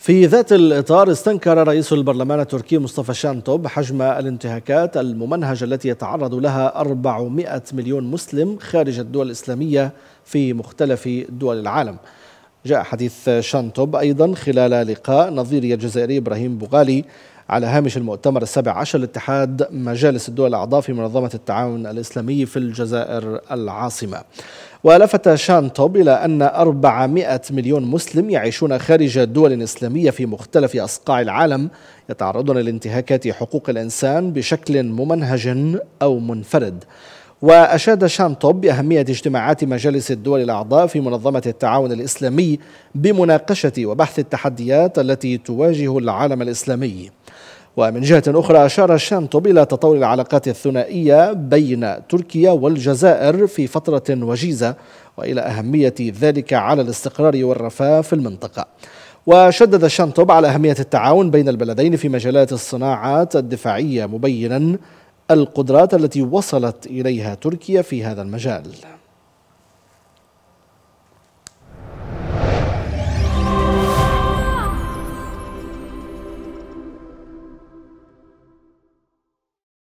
في ذات الإطار استنكر رئيس البرلمان التركي مصطفى شانتوب حجم الانتهاكات الممنهجة التي يتعرض لها 400 مليون مسلم خارج الدول الإسلامية في مختلف دول العالم جاء حديث شانتوب أيضا خلال لقاء نظيري الجزائري إبراهيم بوغالي على هامش المؤتمر السابع عشر لاتحاد مجالس الدول الأعضاء في منظمة التعاون الإسلامي في الجزائر العاصمة ولفت شانتوب إلى أن 400 مليون مسلم يعيشون خارج دول إسلامية في مختلف أصقاع العالم يتعرضون لانتهاكات حقوق الإنسان بشكل ممنهج أو منفرد وأشاد شانتوب بأهمية اجتماعات مجالس الدول الأعضاء في منظمة التعاون الإسلامي بمناقشة وبحث التحديات التي تواجه العالم الإسلامي ومن جهة أخرى أشار شانتوب إلى تطور العلاقات الثنائية بين تركيا والجزائر في فترة وجيزة وإلى أهمية ذلك على الاستقرار والرفاه في المنطقة وشدد شانتوب على أهمية التعاون بين البلدين في مجالات الصناعات الدفاعية مبينا القدرات التي وصلت إليها تركيا في هذا المجال